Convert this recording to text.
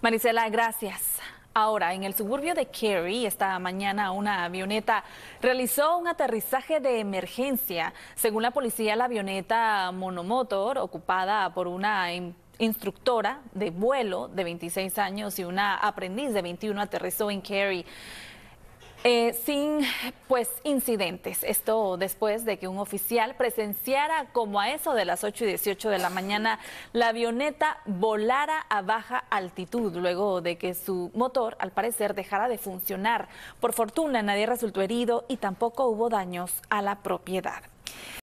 Marisela, gracias. Ahora, en el suburbio de Kerry, esta mañana una avioneta realizó un aterrizaje de emergencia. Según la policía, la avioneta monomotor, ocupada por una instructora de vuelo de 26 años y una aprendiz de 21, aterrizó en Kerry. Eh, sin pues incidentes. Esto después de que un oficial presenciara como a eso de las 8 y 18 de la mañana la avioneta volara a baja altitud luego de que su motor al parecer dejara de funcionar. Por fortuna nadie resultó herido y tampoco hubo daños a la propiedad.